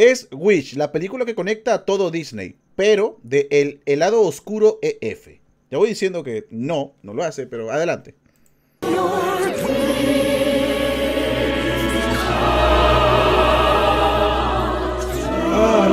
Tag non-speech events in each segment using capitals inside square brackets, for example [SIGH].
Es Wish, la película que conecta a todo Disney, pero de el, lado oscuro EF. Ya voy diciendo que no, no lo hace, pero adelante.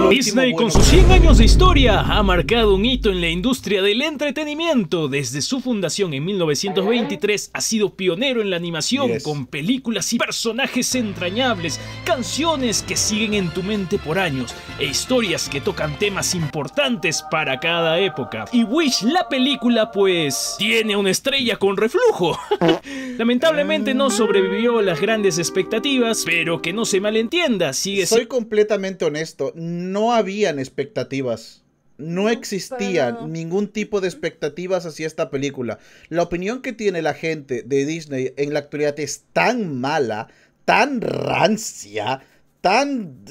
Disney con sus 100 años de historia ha marcado un hito en la industria del entretenimiento. Desde su fundación en 1923 ha sido pionero en la animación con películas y personajes entrañables, canciones que siguen en tu mente por años e historias que tocan temas importantes para cada época. Y Wish, la película, pues tiene una estrella con reflujo. [LAUGHS] Lamentablemente no sobrevivió a las grandes expectativas, pero que no se malentienda, sigue Soy completamente honesto, no no habían expectativas. No existía ningún tipo de expectativas hacia esta película. La opinión que tiene la gente de Disney en la actualidad es tan mala, tan rancia, tan...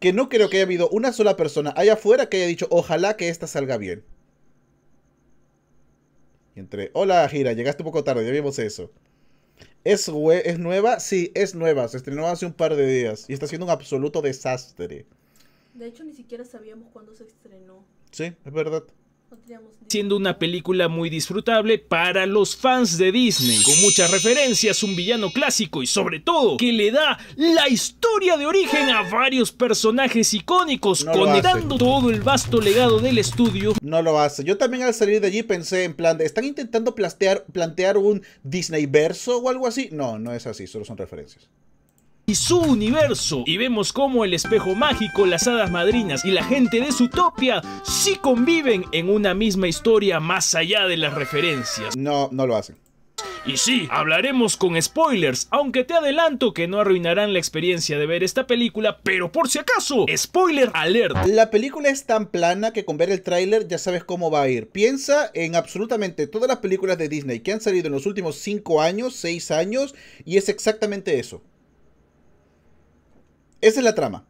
que no creo que haya habido una sola persona allá afuera que haya dicho, ojalá que esta salga bien. entre, hola Gira, llegaste un poco tarde, ya vimos eso. ¿Es, ¿Es nueva? Sí, es nueva. Se estrenó hace un par de días y está siendo un absoluto desastre. De hecho, ni siquiera sabíamos cuándo se estrenó. Sí, es verdad. Siendo una película muy disfrutable para los fans de Disney, con muchas referencias, un villano clásico y sobre todo que le da la historia de origen a varios personajes icónicos, conectando todo el vasto legado del estudio. No lo hace. Yo también al salir de allí pensé en plan ¿están intentando plantear, plantear un Disney verso o algo así? No, no es así, solo son referencias y su universo. Y vemos cómo el espejo mágico, las hadas madrinas y la gente de topia sí conviven en una misma historia más allá de las referencias. No, no lo hacen. Y sí, hablaremos con spoilers, aunque te adelanto que no arruinarán la experiencia de ver esta película, pero por si acaso, spoiler alert. La película es tan plana que con ver el tráiler ya sabes cómo va a ir. Piensa en absolutamente todas las películas de Disney que han salido en los últimos 5 años, 6 años, y es exactamente eso. Esa es la trama.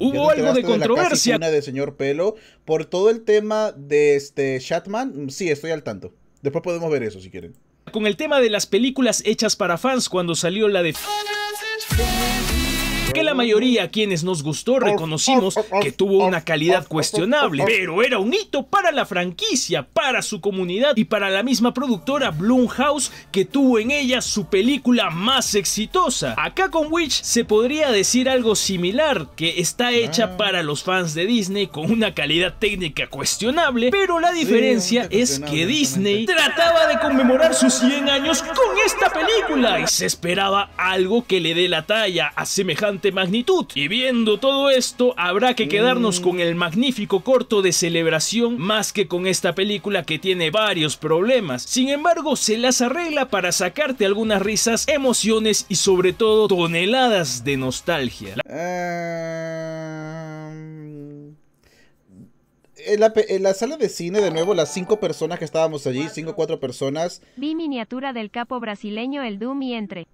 Hubo algo de controversia. De, de señor Pelo por todo el tema de este Shatman. Sí, estoy al tanto. Después podemos ver eso si quieren. Con el tema de las películas hechas para fans cuando salió la de que la mayoría a quienes nos gustó reconocimos que tuvo una calidad cuestionable, pero era un hito para la franquicia, para su comunidad y para la misma productora Blumhouse que tuvo en ella su película más exitosa. Acá con Witch se podría decir algo similar, que está hecha ah. para los fans de Disney con una calidad técnica cuestionable, pero la diferencia es que Disney trataba de conmemorar sus 100 años con esta película y se esperaba algo que le dé la talla a semejante magnitud. Y viendo todo esto, habrá que quedarnos con el magnífico corto de celebración más que con esta película que tiene varios problemas. Sin embargo, se las arregla para sacarte algunas risas, emociones y sobre todo toneladas de nostalgia. Em, en la, en la, sala de cine, de nuevo, las cinco personas que estábamos allí, cinco o cuatro personas. Vi miniatura del capo brasileño El Doom y entre.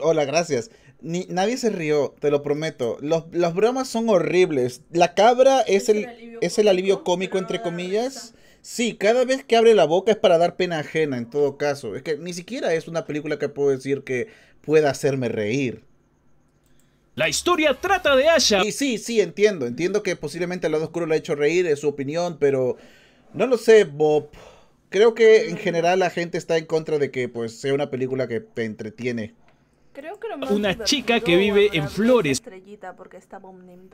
Hola, gracias. Ni, nadie se rió, te lo prometo. Los, las bromas son horribles. La cabra es, el, es el alivio cómico, entre comillas. Sí, cada vez que abre la boca es para dar pena ajena, en todo caso. Es que ni siquiera es una película que puedo decir que pueda hacerme reír. La historia trata de Asha. Y sí, sí, entiendo. Entiendo que posiblemente el lado oscuro le ha hecho reír, es su opinión, pero no lo sé, Bob. Creo que en general la gente está en contra de que pues sea una película que te entretiene una chica que vive en Flores.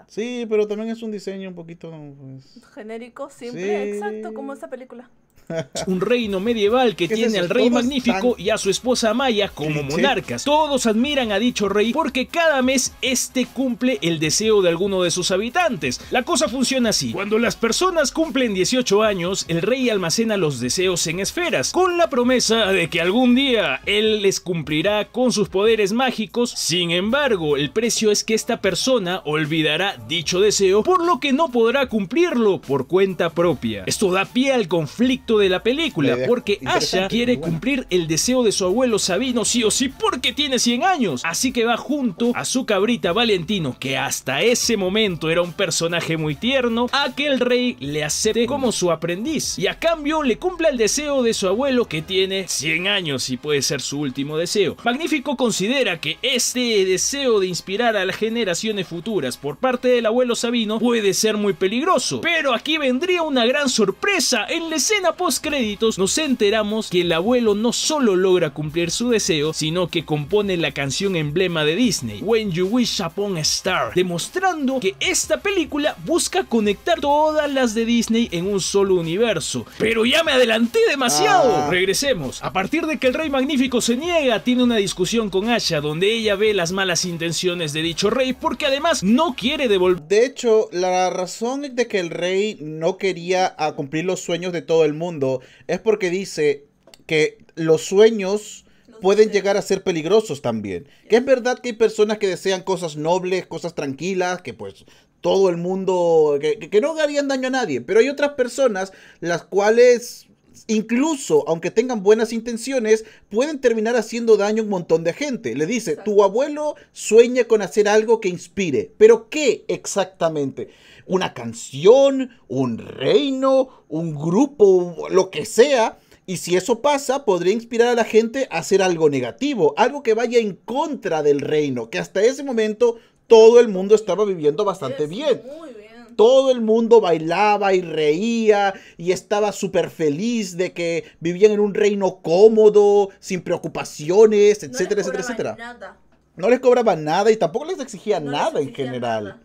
Sí, pero también es un diseño un poquito pues. genérico, simple, exacto, como esa película. Un reino medieval que tiene al rey magnífico y a su esposa Maya como monarcas. Todos admiran a dicho rey porque cada mes este cumple el deseo de alguno de sus habitantes. La cosa funciona así. Cuando las personas cumplen 18 años, el rey almacena los deseos en esferas, con la promesa de que algún día él les cumplirá con sus poderes mágicos. Sin embargo, el precio es que esta persona olvidará dicho deseo, por lo que no podrá cumplirlo por cuenta propia. Esto da pie al conflicto de la película, porque Asha quiere cumplir el deseo de su abuelo Sabino sí o sí porque tiene 100 años. Así que va junto a su cabrita Valentino, que hasta ese momento era un personaje muy tierno, a que el rey le acepte como su aprendiz y a cambio le cumpla el deseo de su abuelo que tiene 100 años y puede ser su último deseo. Magnífico considera que este deseo de inspirar a las generaciones futuras por parte del abuelo Sabino puede ser muy peligroso, pero aquí vendría una gran sorpresa en la escena créditos nos enteramos que el abuelo no solo logra cumplir su deseo, sino que compone la canción emblema de Disney, When You Wish Upon a Star, demostrando que esta película busca conectar todas las de Disney en un solo universo. Pero ya me adelanté demasiado. Ah. Regresemos. A partir de que el Rey Magnífico se niega, tiene una discusión con Asha donde ella ve las malas intenciones de dicho rey porque además no quiere devolver... De hecho, la razón de que el rey no quería cumplir los sueños de todo el mundo es porque dice que los sueños pueden llegar a ser peligrosos también. Que es verdad que hay personas que desean cosas nobles, cosas tranquilas, que pues todo el mundo, que, que no harían daño a nadie, pero hay otras personas las cuales incluso aunque tengan buenas intenciones, pueden terminar haciendo daño a un montón de gente. Le dice, tu abuelo sueña con hacer algo que inspire, pero ¿qué exactamente? una canción, un reino, un grupo, lo que sea. Y si eso pasa, podría inspirar a la gente a hacer algo negativo, algo que vaya en contra del reino, que hasta ese momento todo el mundo estaba viviendo bastante bien. todo el mundo bailaba y reía y estaba súper feliz de que vivían en un reino cómodo, sin preocupaciones, etcétera, etcétera, etcétera. No les cobraban nada y tampoco les exigía nada en general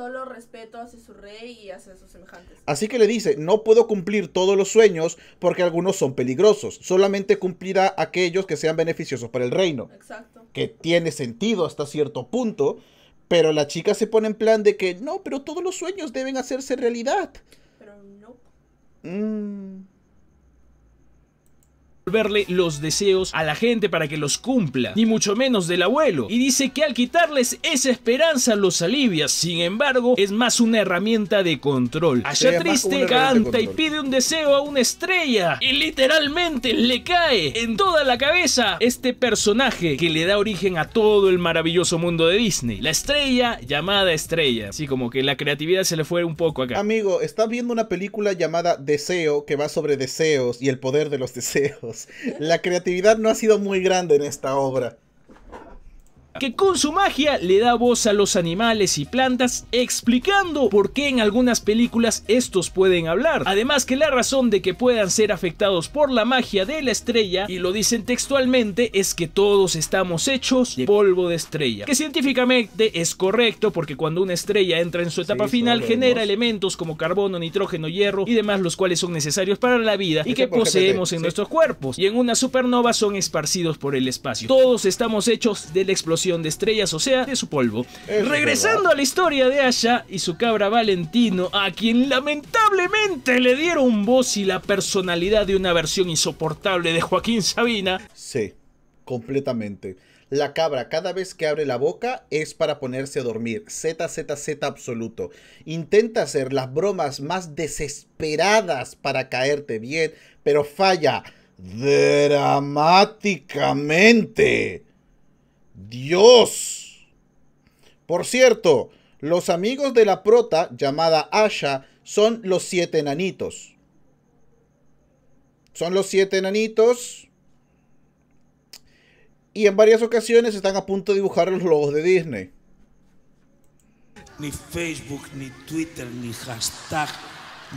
solo respeto hacia su rey y hacia sus semejantes. Así que le dice, no puedo cumplir todos los sueños porque algunos son peligrosos, solamente cumplirá aquellos que sean beneficiosos para el reino. Exacto. Que tiene sentido hasta cierto punto, pero la chica se pone en plan de que no, pero todos los sueños deben hacerse realidad. Pero no. Mmm Verle los deseos a la gente para que los cumpla, ni mucho menos del abuelo. Y dice que al quitarles esa esperanza los alivia, sin embargo, es más una herramienta de control. Allá triste canta y pide un deseo a una estrella y literalmente le cae en toda la cabeza este personaje que le da origen a todo el maravilloso mundo de Disney. La estrella llamada estrella. Así como que la creatividad se le fue un poco acá. Amigo, estás viendo una película llamada Deseo que va sobre deseos y el poder de los [LAUGHS] deseos. [LAUGHS] La creatividad no ha sido muy grande en esta obra que con su magia le da voz a los animales y plantas explicando por qué en algunas películas estos pueden hablar. Además que la razón de que puedan ser afectados por la magia de la estrella, y lo dicen textualmente, es que todos estamos hechos de polvo de estrella. Que científicamente es correcto porque cuando una estrella entra en su etapa final genera elementos como carbono, nitrógeno, hierro y demás los cuales son necesarios para la vida y, que poseemos en nuestros cuerpos. Y en una supernova son esparcidos por el espacio. Todos estamos hechos de la explosión de estrellas, o sea, de su polvo. Regresando a la historia de Asha y su cabra Valentino, a quien lamentablemente le dieron voz y la personalidad de una versión insoportable de Joaquín Sabina. Sí, completamente. La cabra cada vez que abre la boca es para ponerse a dormir. Z absoluto. Intenta hacer las bromas más desesperadas para caerte bien, pero falla dramáticamente. Dios. Por cierto, los amigos de la prota llamada Asha son los siete enanitos. Son los siete enanitos. Y en varias ocasiones están a punto de dibujar los lobos de Disney. Ni Facebook, ni Twitter, ni hashtag,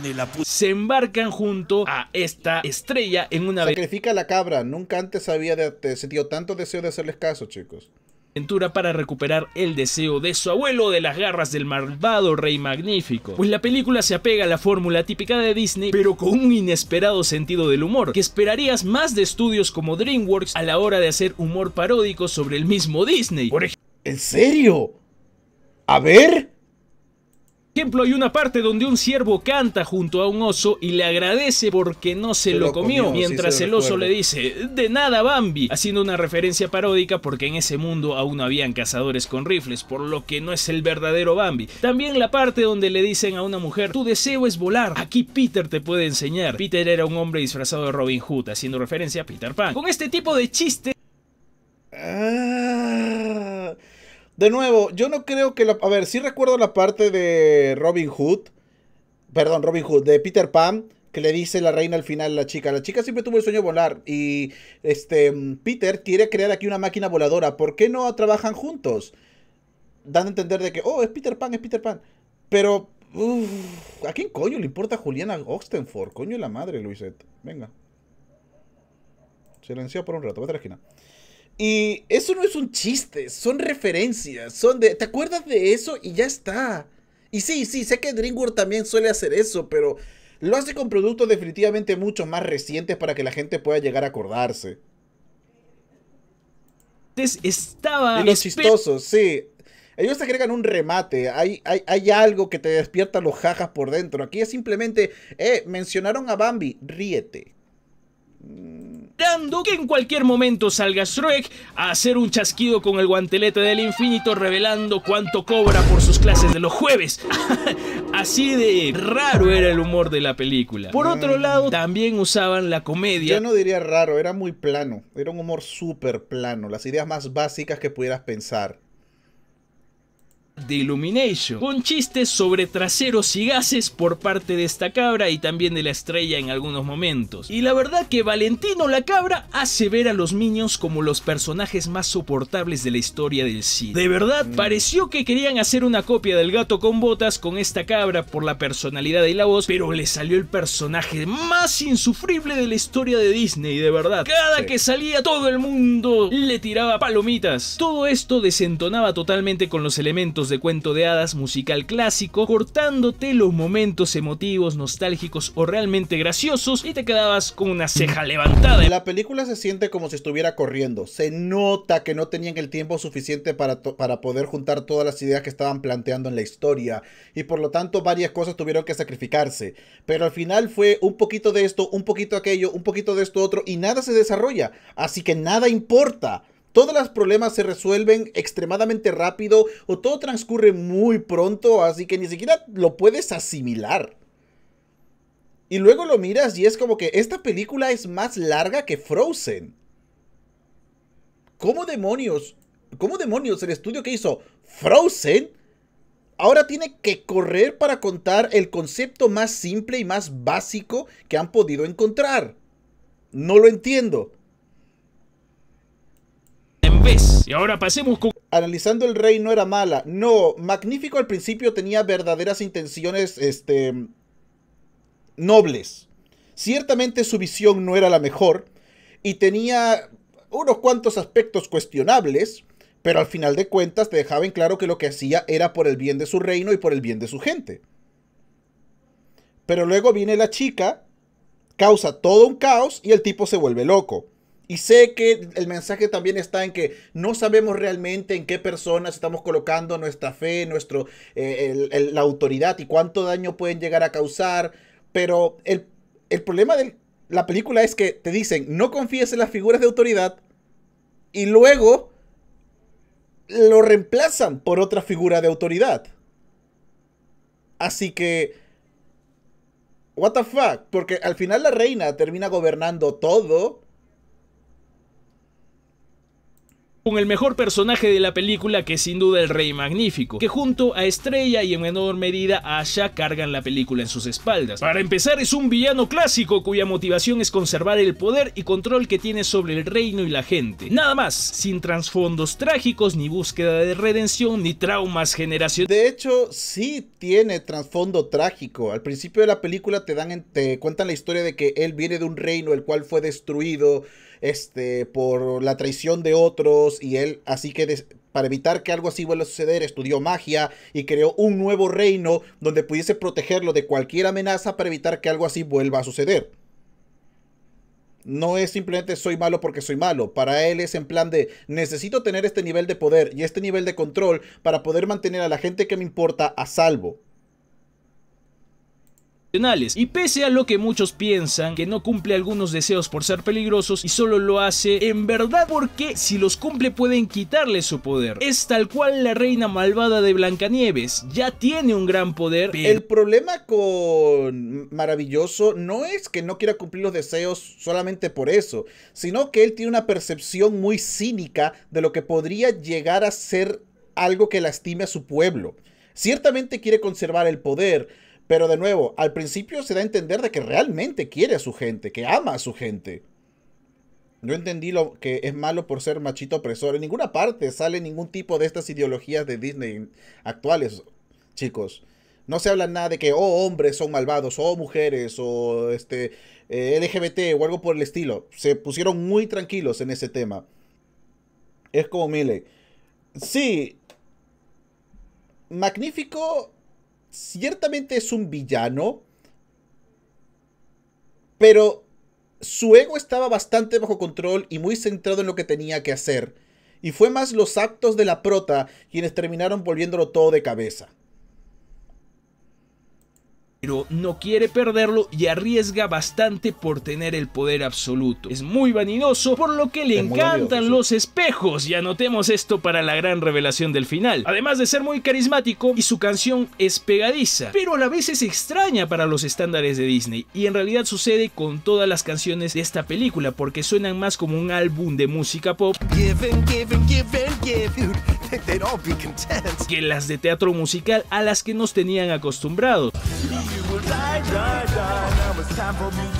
ni la puta. Se embarcan junto a esta estrella en una... Sacrifica la cabra. Nunca antes había de, sentido tanto deseo de hacerles caso, chicos aventura para recuperar el deseo de su abuelo de las garras del malvado rey magnífico. Pues la película se apega a la fórmula típica de Disney, pero con un inesperado sentido del humor, que esperarías más de estudios como DreamWorks a la hora de hacer humor paródico sobre el mismo Disney. Por ejemplo, ¿En serio? A ver ejemplo, hay una parte donde un ciervo canta junto a un oso y le agradece porque no se, lo, comió, mientras el oso le dice, de nada Bambi, haciendo una referencia paródica porque en ese mundo aún no habían cazadores con rifles, por lo que no es el verdadero Bambi. También la parte donde le dicen a una mujer, tu deseo es volar, aquí Peter te puede enseñar. Peter era un hombre disfrazado de Robin Hood, haciendo referencia a Peter Pan. Con este tipo de chiste ah de nuevo, yo no creo que la... A ver, sí recuerdo la parte de Robin Hood. Perdón, Robin Hood, de Peter Pan, que le dice la reina al final a la chica. La chica siempre tuvo el sueño de volar y este Peter quiere crear aquí una máquina voladora. ¿Por qué no trabajan juntos? Dando a entender de que, oh, es Peter Pan, es Peter Pan. Pero, ¿a quién coño le importa Juliana Ostenford? Coño la madre, Luisette. Venga. Silencio por un rato, vete a la esquina. Y eso no es un chiste, son referencias, son de... ¿Te acuerdas de eso? Y ya está. Y sí, sí, sé que DreamWorks también suele hacer eso, pero lo hace con productos definitivamente mucho más recientes para que la gente pueda llegar a acordarse. Estaba... Y los chistosos, sí. Ellos agregan un remate, hay, hay, algo que te despierta los jajas por dentro. Aquí es simplemente, eh, mencionaron a Bambi, ríete. Esperando que en cualquier momento salga Shrek a hacer un chasquido con el guantelete del infinito revelando cuánto cobra por sus clases de los jueves. [LAUGHS] Así de raro era el humor de la película. Por mm. otro lado, también usaban la comedia. Yo no diría raro, era muy plano, era un humor súper plano, las ideas más básicas que pudieras pensar de Illumination, con chistes sobre traseros y gases por parte de esta cabra y también de la estrella en algunos momentos. Y la verdad que Valentino la cabra hace ver a los niños como los personajes más soportables de la historia del cine. De verdad, mm. pareció que querían hacer una copia del gato con botas con esta cabra por la personalidad y la voz, pero le salió el personaje más insufrible de la historia de Disney, de verdad. Cada que salía todo el mundo le tiraba palomitas. Todo esto desentonaba totalmente con los elementos de cuento de hadas musical clásico, cortándote los momentos emotivos, nostálgicos o realmente graciosos y te quedabas con una ceja levantada. La película se siente como si estuviera corriendo. Se nota que no tenían el tiempo suficiente para, para poder juntar todas las ideas que estaban planteando en la historia y por lo tanto varias cosas tuvieron que sacrificarse. Pero al final fue un poquito de esto, un poquito aquello, un poquito de esto otro y nada se desarrolla. Así que nada importa. Todos los problemas se resuelven extremadamente rápido o todo transcurre muy pronto, así que ni siquiera lo puedes asimilar. Y luego lo miras y es como que esta película es más larga que Frozen. ¿Cómo demonios? ¿Cómo demonios el estudio que hizo Frozen ahora tiene que correr para contar el concepto más simple y más básico que han podido encontrar? No lo entiendo. Y ahora pasemos Analizando el rey no era mala. No, Magnífico al principio tenía verdaderas intenciones, este... nobles. Ciertamente su visión no era la mejor y tenía unos cuantos aspectos cuestionables, pero al final de cuentas te dejaba en claro que lo que hacía era por el bien de su reino y por el bien de su gente. Pero luego viene la chica, causa todo un caos y el tipo se vuelve loco. Y sé que el mensaje también está en que no sabemos realmente en qué personas estamos colocando nuestra fe, nuestro, eh, la autoridad y cuánto daño pueden llegar a causar. Pero el, el problema de la película es que te dicen, no confíes en las figuras de autoridad y luego lo reemplazan por otra figura de autoridad. Así que... What the fuck? Porque al final la reina termina gobernando todo con el mejor personaje de la película que es sin duda el Rey Magnífico, que junto a Estrella y en menor medida a Asha cargan la película en sus espaldas. Para empezar es un villano clásico cuya motivación es conservar el poder y control que tiene sobre el reino y la gente. Nada más, sin trasfondos trágicos, ni búsqueda de redención, ni traumas generacionales. De hecho, sí tiene trasfondo trágico. Al principio de la película te, dan, te cuentan la historia de que él viene de un reino el cual fue destruido este, por la traición de otros y él así que para evitar que algo así vuelva a suceder, estudió magia y creó un nuevo reino donde pudiese protegerlo de cualquier amenaza para evitar que algo así vuelva a suceder. No es simplemente soy malo porque soy malo. Para él es en plan de necesito tener este nivel de poder y este nivel de control para poder mantener a la gente que me importa a salvo. Y pese a lo que muchos piensan, que no cumple algunos deseos por ser peligrosos y solo lo hace en verdad porque si los cumple pueden quitarle su poder. Es tal cual la reina malvada de Blancanieves, ya tiene un gran poder. El problema con Maravilloso no es que no quiera cumplir los deseos solamente por eso, sino que él tiene una percepción muy cínica de lo que podría llegar a ser algo que lastime a su pueblo. Ciertamente quiere conservar el poder, pero de nuevo, al principio se da a entender de que realmente quiere a su gente, que ama a su gente. No entendí lo que es malo por ser machito opresor. En ninguna parte sale ningún tipo de estas ideologías de Disney actuales, chicos. No se habla nada de que, oh, hombres son malvados, o oh, mujeres, o este, eh, LGBT, o algo por el estilo. Se pusieron muy tranquilos en ese tema. Es como, Miley. sí, magnífico ciertamente es un villano, pero su ego estaba bastante bajo control y muy centrado en lo que tenía que hacer. Y fue más los actos de la prota quienes terminaron volviéndolo todo de cabeza pero no quiere perderlo y arriesga bastante por tener el poder absoluto. Es muy vanidoso, por lo que le encantan los espejos, y anotemos esto para la gran revelación del final. Además de ser muy carismático, y su canción es pegadiza, pero a la vez es extraña para los estándares de Disney, y en realidad sucede con todas las canciones de esta película, porque suenan más como un álbum de música pop que las de teatro musical a las que nos tenían acostumbrados. die, die, die. Now it's time for me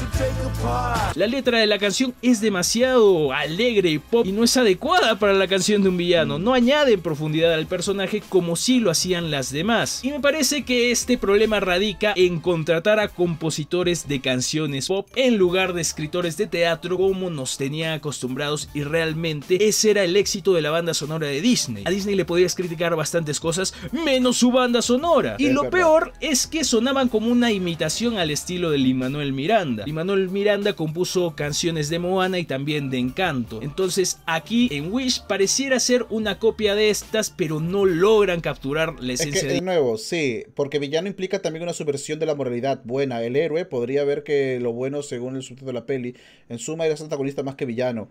La letra de la canción es demasiado alegre y pop y no es adecuada para la canción de un villano, no añade profundidad al personaje como si lo hacían las demás. Y me parece que este problema radica en contratar a compositores de canciones pop en lugar de escritores de teatro como nos tenía acostumbrados y realmente ese era el éxito de la banda sonora de Disney. A Disney le podías criticar bastantes cosas menos su banda sonora. Y lo peor es que sonaban como una imitación al estilo de Lin Miranda. Miranda compuso canciones de Moana y también de Encanto. Entonces aquí en Wish pareciera ser una copia de estas, pero no logran capturar la esencia de... nuevo, sí, porque villano implica también una subversión de la moralidad buena. El héroe podría ver que lo bueno, según el subtítulo de la peli, en suma era antagonista más que villano.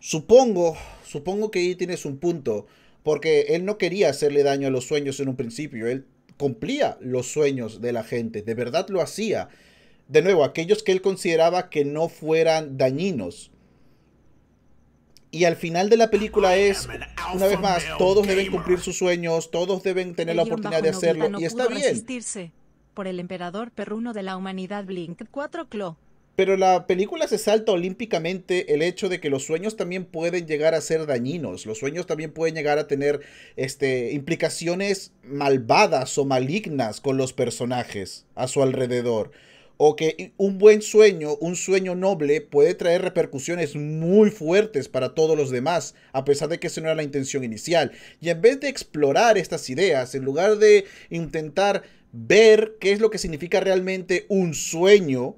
Supongo, supongo que ahí tienes un punto, porque él no quería hacerle daño a los sueños en un principio, él cumplía los sueños de la gente, de verdad lo hacía de nuevo, aquellos que él consideraba que no fueran dañinos. Y al final de la película es, una vez más, todos deben cumplir sus sueños, todos deben tener la oportunidad de hacerlo, y está bien. por el emperador de la humanidad Blink Clo. Pero la película se salta olímpicamente el hecho de que los sueños también pueden llegar a ser dañinos, los sueños también pueden llegar a tener este, implicaciones malvadas o malignas con los personajes a su alrededor o que un buen sueño, un sueño noble, puede traer repercusiones muy fuertes para todos los demás, a pesar de que esa no era la intención inicial. Y en vez de explorar estas ideas, en lugar de intentar ver qué es lo que significa realmente un sueño,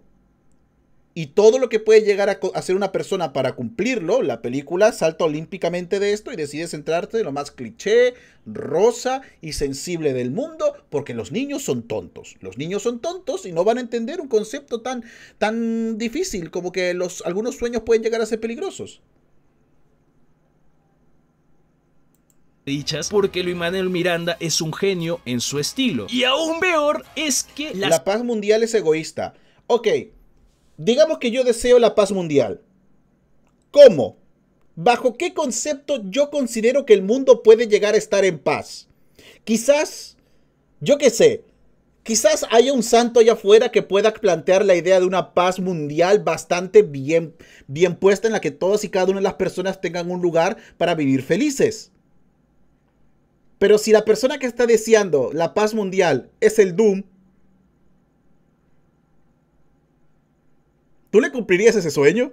y todo lo que puede llegar a hacer una persona para cumplirlo, la película salta olímpicamente de esto y decide centrarte en lo más cliché, rosa y sensible del mundo, porque los niños son tontos. Los niños son tontos y no van a entender un concepto tan, tan difícil como que los, algunos sueños pueden llegar a ser peligrosos. dichas porque Luis Manuel Miranda es un genio en su estilo. Y aún peor es que la paz mundial es egoísta. Ok, Digamos que yo deseo la paz mundial. ¿Cómo? ¿Bajo qué concepto yo considero que el mundo puede llegar a estar en paz? Quizás, yo qué sé, quizás haya un santo allá afuera que pueda plantear la idea de una paz mundial bastante bien, bien puesta en la que todas y cada una de las personas tengan un lugar para vivir felices. Pero si la persona que está deseando la paz mundial es el Doom, ¿Tú le cumplirías ese sueño?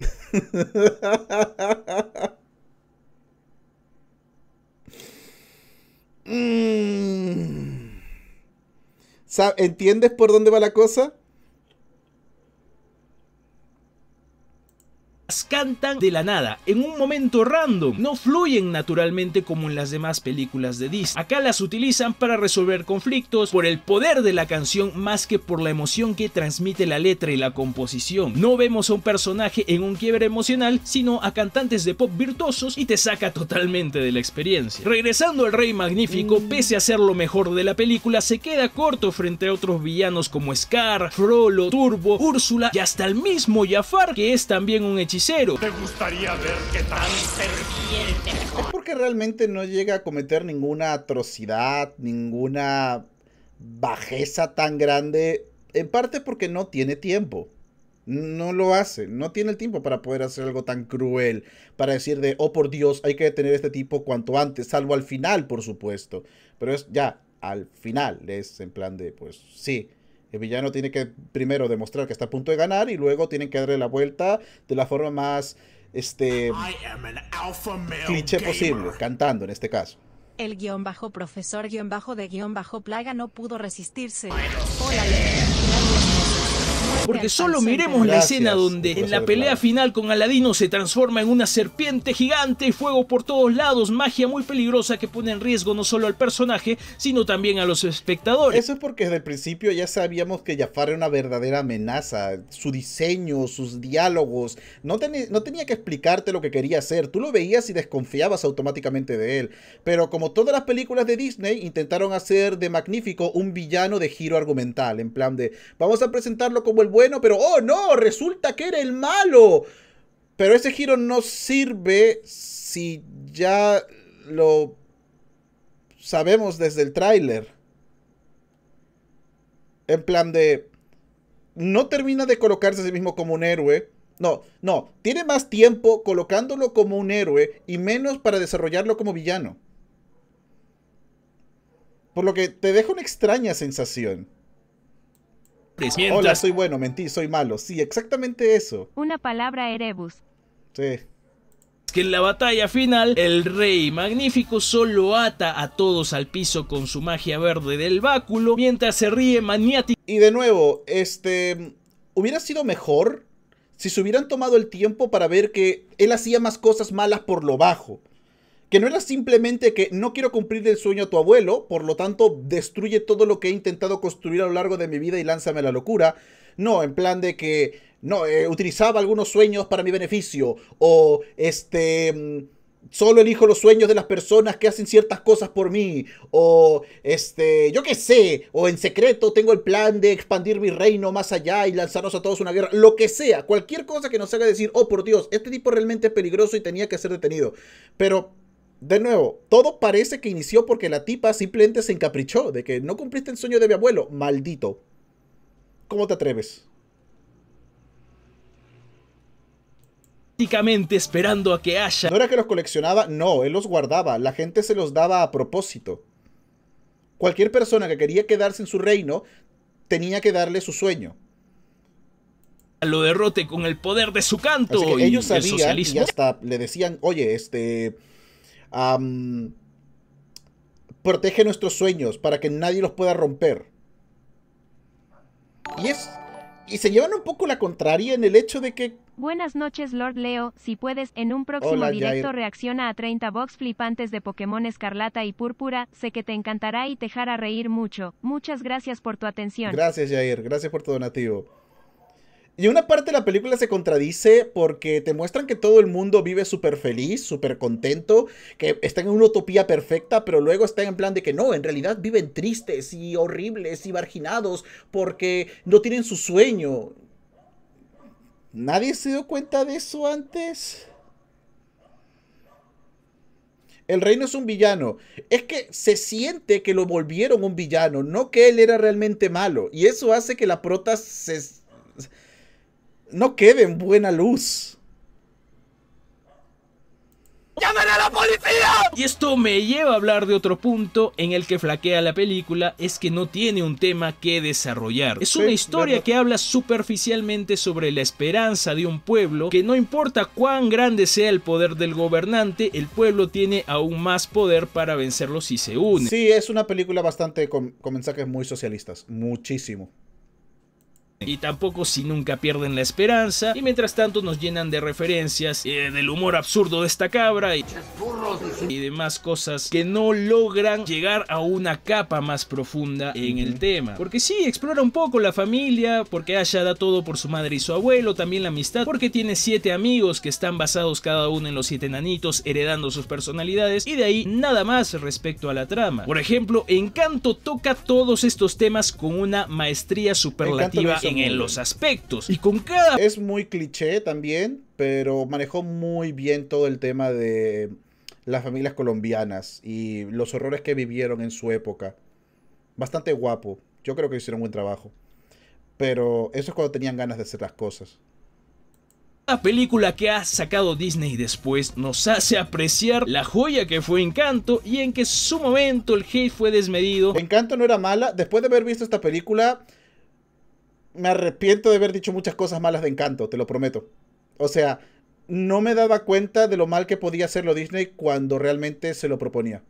[LAUGHS] Mm. ¿Entiendes por dónde va la cosa? cantan de la nada, en un momento random, no fluyen naturalmente como en las demás películas de Disney. Acá las utilizan para resolver conflictos por el poder de la canción más que por la emoción que transmite la letra y la composición. No vemos a un personaje en un quiebre emocional, sino a cantantes de pop virtuosos y te saca totalmente de la experiencia. Regresando al Rey Magnífico, mm. pese a ser lo mejor de la película, se queda corto frente a otros villanos como Scar, Frollo, Turbo, Úrsula y hasta el mismo Jafar, que es también un hechicero ¿Te gustaría ver qué tan serpiente? Es porque realmente no llega a cometer ninguna atrocidad, ninguna bajeza tan grande, en parte porque no tiene tiempo. No lo hace, no tiene el tiempo para poder hacer algo tan cruel, para decir de, oh por Dios, hay que detener a este tipo cuanto antes, salvo al final, por supuesto. Pero es ya, al final, es en plan de, pues sí, el villano tiene que primero demostrar que está a punto de ganar y luego tiene que darle la vuelta de la forma más este cliché posible, cantando en este caso. El guión bajo profesor guión bajo de guión bajo plaga no pudo resistirse. Porque solo miremos la escena donde en la pelea final con Aladino se transforma en una serpiente gigante y fuego por todos lados, magia muy peligrosa que pone en riesgo no solo al personaje, sino también a los espectadores. Eso es porque desde el principio ya sabíamos que Jafar era una verdadera amenaza. Su diseño, sus diálogos, no, no tenía que explicarte lo que quería hacer. Tú lo veías y desconfiabas automáticamente de él. Pero como todas las películas de Disney, intentaron hacer de Magnífico un villano de giro argumental, en plan de vamos a presentarlo como el bueno, pero oh no, resulta que era el malo. Pero ese giro no sirve si ya lo sabemos desde el tráiler. En plan de... No termina de colocarse a sí mismo como un héroe. No, no. Tiene más tiempo colocándolo como un héroe y menos para desarrollarlo como villano. Por lo que te deja una extraña sensación. Hola, soy bueno, mentí, soy malo. Sí, exactamente eso. Una palabra Erebus. Sí que en la batalla final el rey magnífico solo ata a todos al piso con su magia verde del báculo mientras se ríe maniático. Y de nuevo, este... Hubiera sido mejor si se hubieran tomado el tiempo para ver que él hacía más cosas malas por lo bajo que no era simplemente que no quiero cumplir el sueño a tu abuelo, por lo tanto destruye todo lo que he intentado construir a lo largo de mi vida y lánzame a la locura. No, en plan de que no eh, utilizaba algunos sueños para mi beneficio o este mm, solo elijo los sueños de las personas que hacen ciertas cosas por mí o este yo qué sé o en secreto tengo el plan de expandir mi reino más allá y lanzarnos a todos una guerra lo que sea cualquier cosa que nos haga decir oh por dios este tipo realmente es peligroso y tenía que ser detenido pero de nuevo, todo parece que inició porque la tipa simplemente se encaprichó de que no cumpliste el sueño de mi abuelo, maldito. ¿Cómo te atreves? esperando a que haya. No era que los coleccionaba, no, él los guardaba, la gente se los daba a propósito. Cualquier persona que quería quedarse en su reino tenía que darle su sueño. Lo derrote con el poder de su canto. Así ellos y hasta le decían, oye, este protege nuestros sueños para que nadie los pueda romper. Y es... Y se llevan un poco la contraria en el hecho de que... Buenas noches, Lord Leo. Si puedes, en un próximo directo reacciona a 30 box flipantes de Pokémon Escarlata y Púrpura. Sé que te encantará y te hará reír mucho. Muchas gracias por tu atención. Gracias, Jair. Gracias por tu donativo. Y una parte de la película se contradice porque te muestran que todo el mundo vive súper feliz, súper contento, que están en una utopía perfecta, pero luego están en plan de que no, en realidad viven tristes y horribles y marginados porque no tienen su sueño. ¿Nadie se dio cuenta de eso antes? El reino es un villano. Es que se siente que lo volvieron un villano, no que él era realmente malo. Y eso hace que la prota se, no quede en buena luz. ¡Llamen a la policía! Y esto me lleva a hablar de otro punto en el que flaquea la película, es que no tiene un tema que desarrollar. Es una historia que habla superficialmente sobre la esperanza de un pueblo, que no importa cuán grande sea el poder del gobernante, el pueblo tiene aún más poder para vencerlo si se une. Sí, es una película bastante con mensajes muy socialistas, muchísimo y tampoco si nunca pierden la esperanza y mientras tanto nos llenan de referencias eh, del humor absurdo de esta cabra y, y, demás cosas que no logran llegar a una capa más profunda en el tema porque sí explora un poco la familia porque Asha da todo por su madre y su abuelo también la amistad porque tiene siete amigos que están basados cada uno en los siete nanitos heredando sus personalidades y de ahí nada más respecto a la trama por ejemplo Encanto toca todos estos temas con una maestría superlativa en, los aspectos. Y con cada... Es muy cliché también, pero manejó muy bien todo el tema de las familias colombianas y los horrores que vivieron en su época. Bastante guapo. Yo creo que hicieron buen trabajo. Pero eso es cuando tenían ganas de hacer las cosas. La película que ha sacado Disney después nos hace apreciar la joya que fue Encanto y en que su momento el hate fue desmedido. Encanto no era mala. Después de haber visto esta película, me arrepiento de haber dicho muchas cosas malas de Encanto, te lo prometo. O sea, no me daba cuenta de lo mal que podía hacerlo Disney cuando realmente se lo proponía.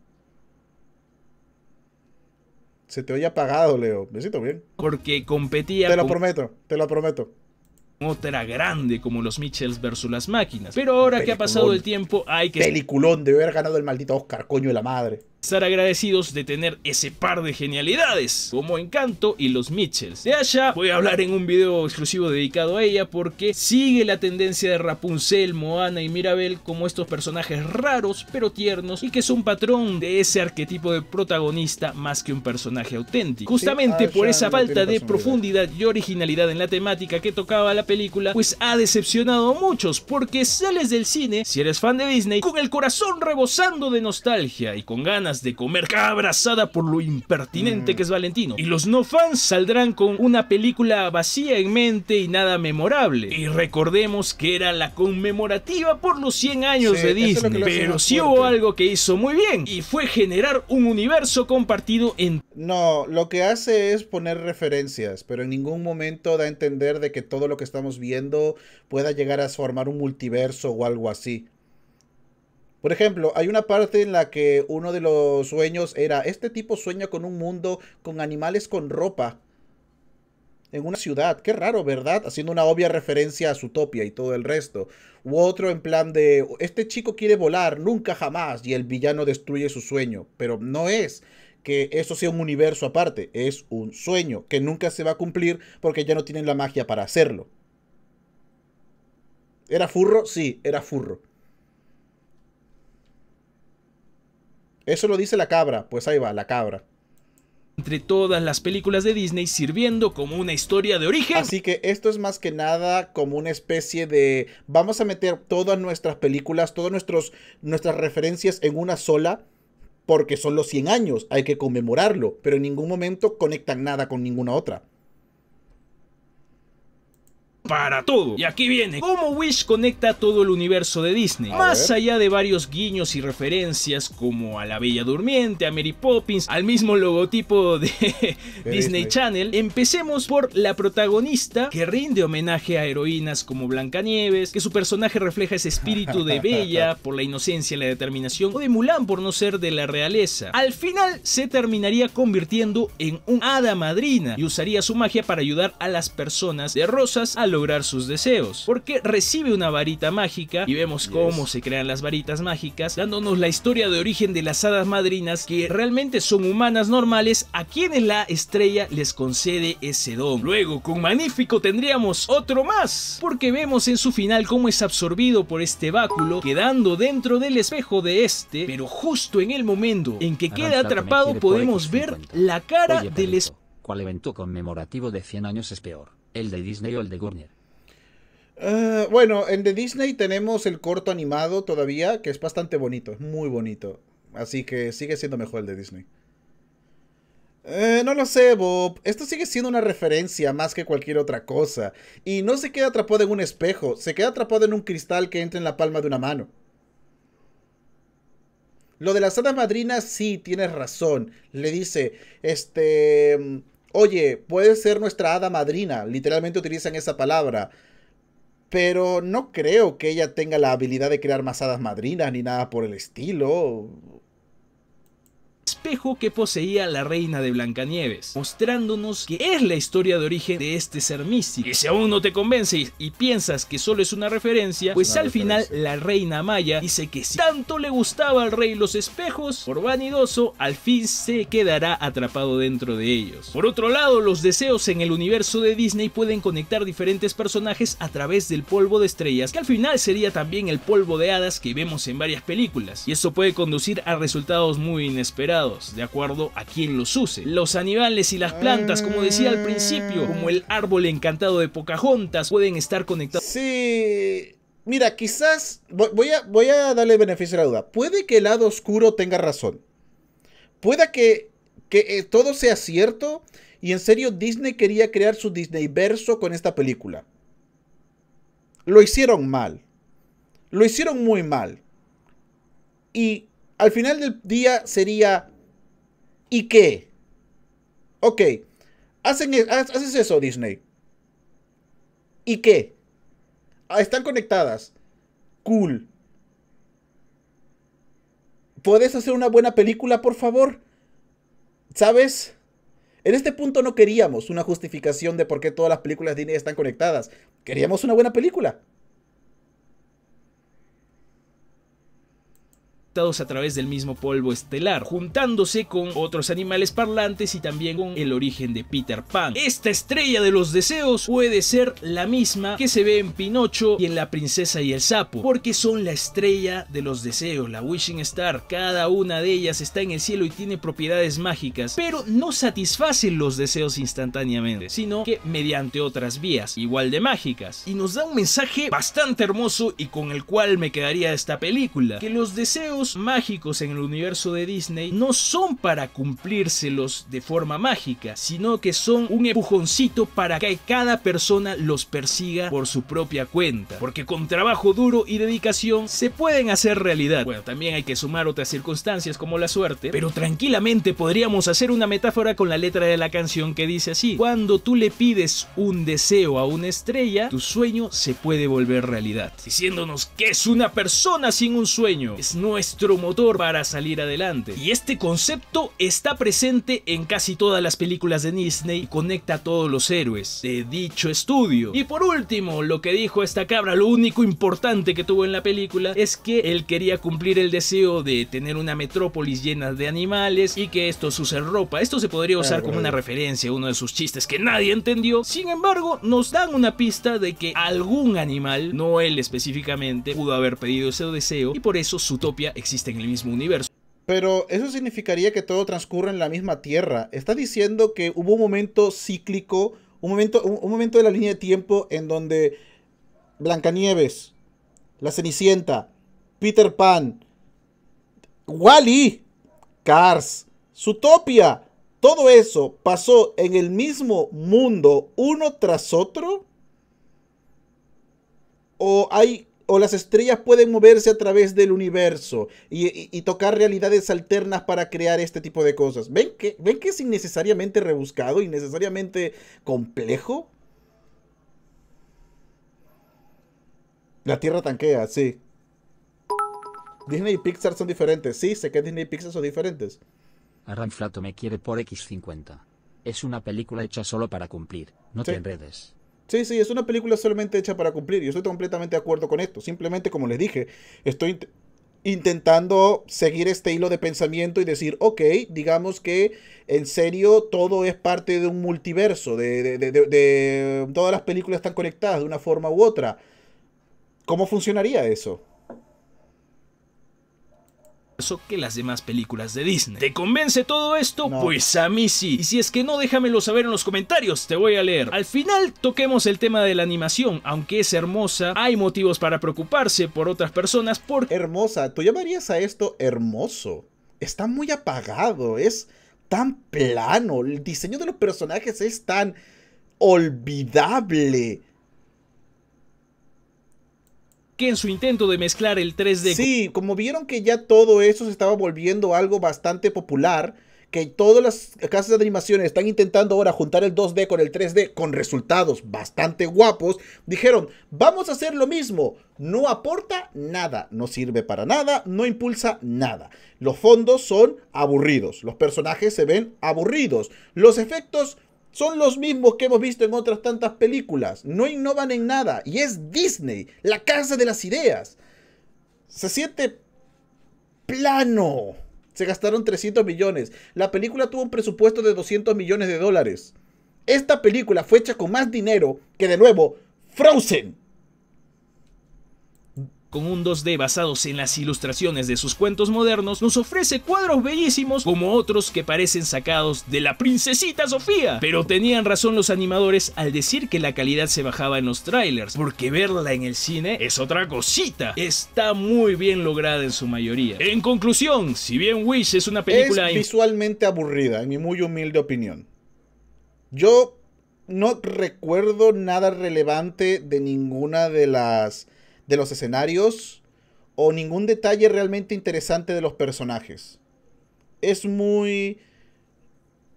Se te oye apagado, Leo. Me siento bien. Porque competía. Te lo prometo, te lo prometo. Otra grande como los Mitchells versus las máquinas. Pero ahora que ha pasado el tiempo, hay que. Peliculón, de haber ganado el maldito Oscar, coño de la madre estar agradecidos de tener ese par de genialidades como Encanto y los Mitchells. De Asha voy a hablar en un video exclusivo dedicado a ella porque sigue la tendencia de Rapunzel, Moana y Mirabel como estos personajes raros pero tiernos y que es un patrón de ese arquetipo de protagonista más que un personaje auténtico. Justamente ah, por esa falta de profundidad y originalidad en la temática que tocaba la película pues ha decepcionado a muchos porque sales del cine si eres fan de Disney con el corazón rebosando de nostalgia y con ganas de comer abrazada por lo impertinente mm. que es Valentino. Y los no fans saldrán con una película vacía en mente y nada memorable. Y recordemos que era la conmemorativa por los 100 años de Disney. Pero sí hubo algo que hizo muy bien y fue generar un universo compartido en... No, lo que hace es poner referencias, pero en ningún momento da a entender de que todo lo que estamos viendo pueda llegar a formar un multiverso o algo así. Por ejemplo, hay una parte en la que uno de los sueños era, este tipo sueña con un mundo con animales con ropa en una ciudad. Qué raro, ¿verdad? Haciendo una obvia referencia a topia y todo el resto. U otro en plan de, este chico quiere volar, nunca jamás, y el villano destruye su sueño. Pero no es que eso sea un universo aparte, es un sueño que nunca se va a cumplir porque ya no tienen la magia para hacerlo. ¿Era furro? Sí, era furro. Eso lo dice la cabra, pues ahí va, la cabra. Entre todas las películas de Disney sirviendo como una historia de origen. Así que esto es más que nada como una especie de vamos a meter todas nuestras películas, todas nuestros, nuestras referencias en una sola porque son los 100 años, hay que conmemorarlo, pero en ningún momento conectan nada con ninguna otra para todo. Y aquí viene cómo Wish conecta todo el universo de Disney. Más allá de varios guiños y referencias como a la Bella Durmiente, a Mary Poppins, al mismo logotipo de, [LAUGHS] Disney, Channel, empecemos por la protagonista que rinde homenaje a heroínas como Blancanieves, que su personaje refleja ese espíritu de [LAUGHS] Bella por la inocencia y la determinación, o de Mulan por no ser de la realeza. Al final se terminaría convirtiendo en un hada madrina y usaría su magia para ayudar a las personas de rosas a lo sus deseos, porque recibe una varita mágica y vemos cómo se crean las varitas mágicas, dándonos la historia de origen de las hadas madrinas que realmente son humanas normales a quienes la estrella les concede ese don. Luego, con Magnífico tendríamos otro más, porque vemos en su final cómo es absorbido por este báculo, quedando dentro del espejo de este, pero justo en el momento en que queda atrapado podemos ver la cara del cual evento conmemorativo de 100 años es peor? ¿El de Disney o el de Gurner? Eh, bueno, en de Disney tenemos el corto animado todavía, que es bastante bonito, es muy bonito. Así que sigue siendo mejor el de Disney. Eh, no lo sé, Bob. Esto sigue siendo una referencia más que cualquier otra cosa. Y no se queda atrapado en un espejo, se queda atrapado en un cristal que entra en la palma de una mano. Lo de la hadas Madrina sí, tienes razón. Le dice, este... Mm, oye, puede ser nuestra hada madrina, literalmente utilizan esa palabra, pero no creo que ella tenga la habilidad de crear más hadas madrinas ni nada por el estilo espejo que poseía la reina de Blancanieves, mostrándonos que es la historia de origen de este ser místico. Y si aún no te convences y piensas que solo es una referencia, pues al final la reina Maya dice que si tanto le gustaba al rey los espejos, por vanidoso, al fin se quedará atrapado dentro de ellos. Por otro lado, los deseos en el universo de Disney pueden conectar diferentes personajes a través del polvo de estrellas, que al final sería también el polvo de hadas que vemos en varias películas, y eso puede conducir a resultados muy inesperados de acuerdo a quien los use. Los animales y las plantas, como decía al principio, como el árbol encantado de Pocahontas, pueden estar conectados. Sí. Mira, quizás voy a, voy a darle beneficio a la duda. Puede que el lado oscuro tenga razón. Pueda que, que eh, todo sea cierto y en serio Disney quería crear su Disney verso con esta película. Lo hicieron mal. Lo hicieron muy mal. Y al final del día sería ¿Y qué? Ok, hacen, e, haces eso, Disney. ¿Y qué? Ah, están conectadas. Cool. ¿Puedes hacer una buena película, por favor? ¿Sabes? En este punto no queríamos una justificación de por qué todas las películas Disney están conectadas. Queríamos una buena película. a través del mismo polvo estelar, juntándose con otros animales parlantes y también con el origen de Peter Pan. Esta estrella de los deseos puede ser la misma que se ve en Pinocho y en La princesa y el sapo, porque son la estrella de los deseos, la Wishing Star. Cada una de ellas está en el cielo y tiene propiedades mágicas, pero no satisfacen los deseos instantáneamente, sino que mediante otras vías, igual de mágicas. Y nos da un mensaje bastante hermoso y con el cual me quedaría esta película, que los deseos mágicos en el universo de Disney no son para cumplírselos de forma mágica, sino que son un empujoncito para que cada persona los persiga por su propia cuenta, porque con trabajo duro y dedicación se pueden hacer realidad. Bueno, también hay que sumar otras circunstancias como la suerte, pero tranquilamente podríamos hacer una metáfora con la letra de la canción que dice así, cuando tú le pides un deseo a una estrella, tu sueño se puede volver realidad, diciéndonos que es una persona sin un sueño, es nuestra motor para salir adelante. Y este concepto está presente en casi todas las películas de Disney y conecta a todos los héroes de dicho estudio. Y por último, lo que dijo esta cabra, lo único importante que tuvo en la película es que él quería cumplir el deseo de tener una metrópolis llena de animales y que esto usen ropa. Esto se podría usar como una referencia a uno de sus chistes que nadie entendió. Sin embargo, nos dan una pista de que algún animal, no él específicamente, pudo haber pedido ese deseo y por eso su topia existe en el mismo universo. Pero eso significaría que todo transcurre en la misma Tierra. Está diciendo que hubo un momento cíclico, un momento, un, momento de la línea de tiempo en donde Blancanieves, La Cenicienta, Peter Pan, Wally, Cars, Zootopia, todo eso pasó en el mismo mundo uno tras otro? ¿O hay o las estrellas pueden moverse a través del universo y, tocar realidades alternas para crear este tipo de cosas. ¿Ven que, ¿Ven que es innecesariamente rebuscado, innecesariamente complejo? La Tierra tanquea, sí. Disney y Pixar son diferentes. Sí, sé que Disney y Pixar son diferentes. Ramflato me quiere por X50. Es una película hecha solo para cumplir. No te enredes. Sí, sí, es una película solamente hecha para cumplir. Yo estoy completamente de acuerdo con esto. Simplemente, como les dije, estoy intentando seguir este hilo de pensamiento y decir, ok, digamos que en serio todo es parte de un multiverso, de, de, de, de todas las películas están conectadas de una forma u otra. ¿Cómo funcionaría eso? que las demás películas de Disney. ¿Te convence todo esto? Pues a mí sí. Y si es que no, déjamelo saber en los comentarios, te voy a leer. Al final toquemos el tema de la animación, aunque es hermosa, hay motivos para preocuparse por otras personas por Hermosa, tú llamarías a esto hermoso. Está muy apagado, es tan plano, el diseño de los personajes es tan olvidable que en su intento de mezclar el 3D. Sí, como vieron que ya todo eso se estaba volviendo algo bastante popular, que todas las casas de animación están intentando ahora juntar el 2D con el 3D con resultados bastante guapos, dijeron, vamos a hacer lo mismo. No aporta nada, no sirve para nada, no impulsa nada. Los fondos son aburridos, los personajes se ven aburridos, los efectos son los mismos que hemos visto en otras tantas películas. No innovan en nada. Y es Disney, la casa de las ideas. Se siente plano. Se gastaron 300 millones. La película tuvo un presupuesto de 200 millones de dólares. Esta película fue hecha con más dinero que de nuevo Frozen con un 2D basados en las ilustraciones de sus cuentos modernos, nos ofrece cuadros bellísimos como otros que parecen sacados de la princesita Sofía. Pero tenían razón los animadores al decir que la calidad se bajaba en los trailers, porque verla en el cine es otra cosita. Está muy bien lograda en su mayoría. En conclusión, si bien Wish es una película... Es visualmente aburrida, en mi muy humilde opinión. Yo no recuerdo nada relevante de ninguna de las de los escenarios o ningún detalle realmente interesante de los personajes. Es muy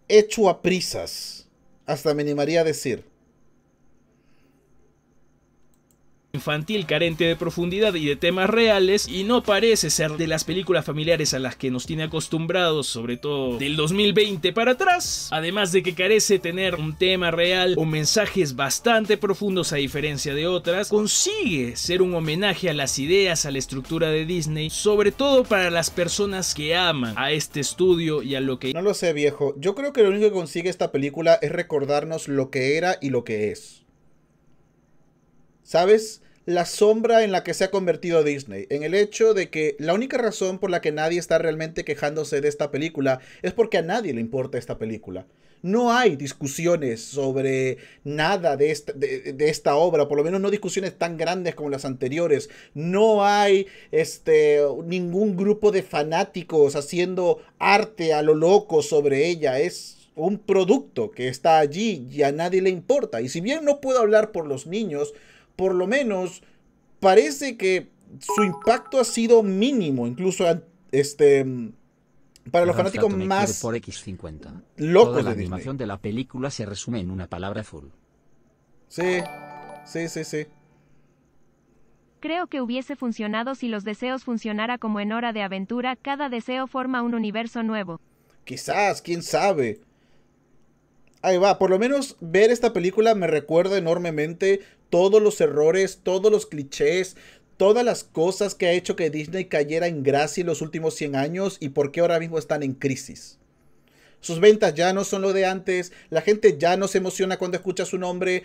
hecho a prisas, hasta me animaría a decir. infantil carente de profundidad y de temas reales y no parece ser de las películas familiares a las que nos tiene acostumbrados, sobre todo del 2020 para atrás, además de que carece tener un tema real o mensajes bastante profundos a diferencia de otras, consigue ser un homenaje a las ideas, a la estructura de Disney, sobre todo para las personas que aman a este estudio y a lo que... No lo sé viejo, yo creo que lo único que consigue esta película es recordarnos lo que era y lo que es. ¿Sabes? La sombra en la que se ha convertido Disney, en el hecho de que la única razón por la que nadie está realmente quejándose de esta película es porque a nadie le importa esta película. No hay discusiones sobre nada de esta, de, esta, obra, por lo menos no discusiones tan grandes como las anteriores. No hay este, ningún grupo de fanáticos haciendo arte a lo loco sobre ella. Es un producto que está allí y a nadie le importa. Y si bien no puedo hablar por los niños, por lo menos parece que su impacto ha sido mínimo, incluso este para los fanáticos más por X50. la animación de la película se resume en una palabra full. Sí, sí, sí, sí. Creo que hubiese funcionado si los deseos funcionara como en Hora de Aventura, cada deseo forma un universo nuevo. Quizás, quién sabe ahí va, por lo menos ver esta película me recuerda enormemente todos los errores, todos los clichés, todas las cosas que ha hecho que Disney cayera en gracia en los últimos 100 años y por qué ahora mismo están en crisis. Sus ventas ya no son lo de antes, la gente ya no se emociona cuando escucha su nombre.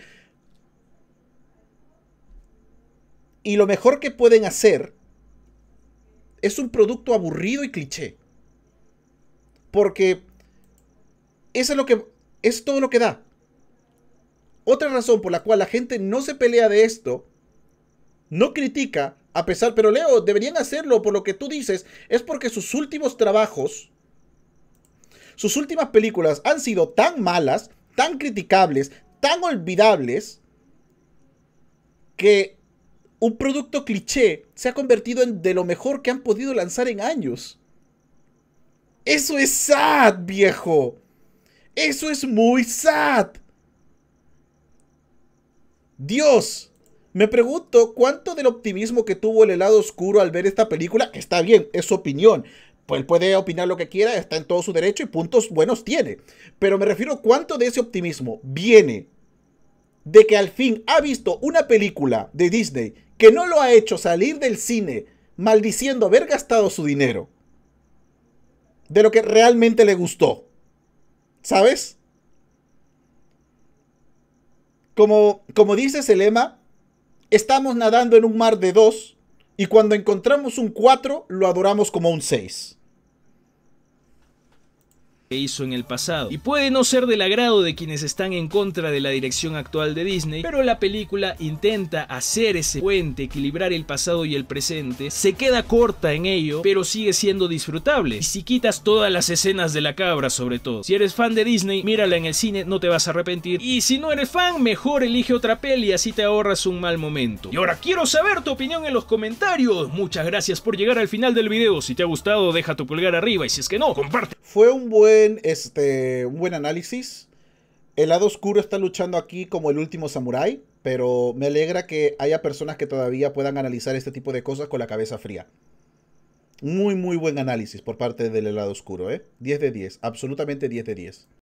Y lo mejor que pueden hacer es un producto aburrido y cliché. Porque eso es lo que es todo lo que da. Otra razón por la cual la gente no se pelea de esto, no critica, a pesar, pero Leo, deberían hacerlo por lo que tú dices, es porque sus últimos trabajos, sus últimas películas han sido tan malas, tan criticables, tan olvidables, que un producto cliché se ha convertido en de lo mejor que han podido lanzar en años. Eso es sad, viejo. Eso es muy sad. Dios, me pregunto cuánto del optimismo que tuvo el helado oscuro al ver esta película, está bien, es su opinión, pues él puede opinar lo que quiera, está en todo su derecho y puntos buenos tiene. Pero me refiero cuánto de ese optimismo viene de que al fin ha visto una película de Disney que no lo ha hecho salir del cine maldiciendo haber gastado su dinero de lo que realmente le gustó. ¿Sabes? Como, como dice ese lema, estamos nadando en un mar de dos y cuando encontramos un cuatro lo adoramos como un seis que hizo en el pasado. Y puede no ser del agrado de quienes están en contra de la dirección actual de Disney, pero la película intenta hacer ese puente, equilibrar el pasado y el presente, se queda corta en ello, pero sigue siendo disfrutable. Y si quitas todas las escenas de la cabra sobre todo. Si eres fan de Disney, mírala en el cine, no te vas a arrepentir. Y si no eres fan, mejor elige otra peli, así te ahorras un mal momento. Y ahora quiero saber tu opinión en los comentarios. Muchas gracias por llegar al final del video. Si te ha gustado, deja tu pulgar arriba y si es que no, comparte. Fue un buen este, un buen análisis. El lado oscuro está luchando aquí como el último samurái, pero me alegra que haya personas que todavía puedan analizar este tipo de cosas con la cabeza fría. Muy, muy buen análisis por parte del lado oscuro, ¿eh? 10 de 10, absolutamente 10 de 10.